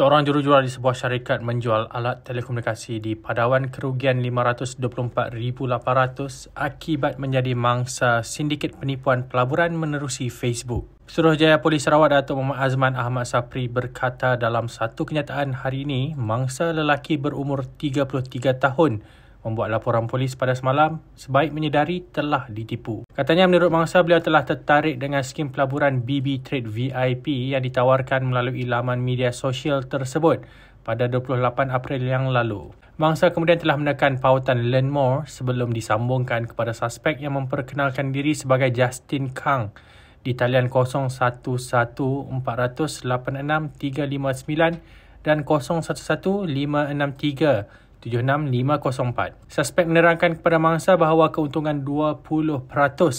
Seorang jurujual di sebuah syarikat menjual alat telekomunikasi di padawan kerugian 524800 akibat menjadi mangsa sindiket penipuan pelaburan menerusi Facebook. Suruhjaya Polis Sarawak Datuk Muhammad Azman Ahmad Sapri berkata dalam satu kenyataan hari ini, mangsa lelaki berumur 33 tahun membuat laporan polis pada semalam sebaik menyedari telah ditipu. Katanya menurut mangsa beliau telah tertarik dengan skim pelaburan BB Trade VIP yang ditawarkan melalui laman media sosial tersebut pada 28 April yang lalu. Mangsa kemudian telah menekan pautan Learn More sebelum disambungkan kepada suspek yang memperkenalkan diri sebagai Justin Kang di talian 011 486 dan 011 563 76504. Suspek menerangkan kepada mangsa bahawa keuntungan 20%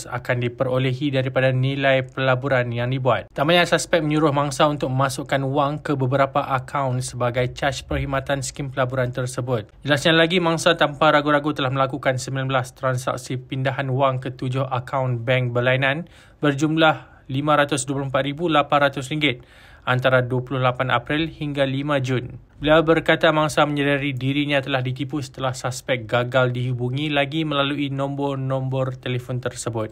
akan diperolehi daripada nilai pelaburan yang dibuat. Tambahnya suspek menyuruh mangsa untuk masukkan wang ke beberapa akaun sebagai caj perkhidmatan skim pelaburan tersebut. Jelasnya lagi, mangsa tanpa ragu-ragu telah melakukan 19 transaksi pindahan wang ke tujuh akaun bank berlainan berjumlah RM524,800 antara 28 April hingga 5 Jun. Beliau berkata mangsa menyedari dirinya telah ditipu setelah suspek gagal dihubungi lagi melalui nombor-nombor telefon tersebut.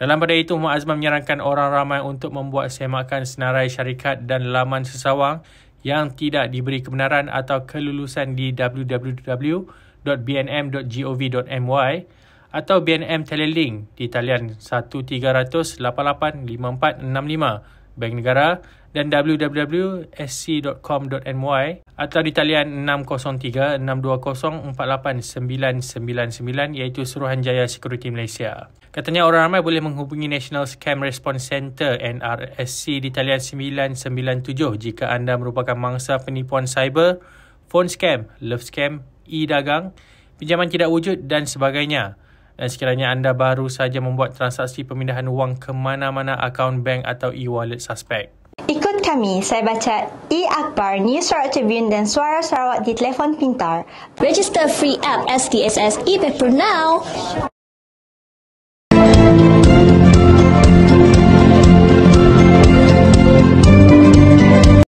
Dalam pada itu, Muhammad Azman menyarankan orang ramai untuk membuat semakan senarai syarikat dan laman sesawang yang tidak diberi kebenaran atau kelulusan di www.bnm.gov.my atau BNM Telelink di talian 1300 88 5465 Bank Negara dan www.sc.com.my atau di talian 603-620-48999 iaitu Suruhanjaya Security Malaysia. Katanya orang ramai boleh menghubungi National Scam Response Center NRSC di talian 997 jika anda merupakan mangsa penipuan cyber, phone scam, love scam, e-dagang, pinjaman tidak wujud dan sebagainya. Dan sekiranya anda baru saja membuat transaksi pemindahan wang ke mana-mana akaun bank atau e-wallet suspek. Ikut kami, saya baca e-akbar, News Sarawak Tribune dan Suara Sarawak di telefon pintar. Register free app SDSS e-paper now!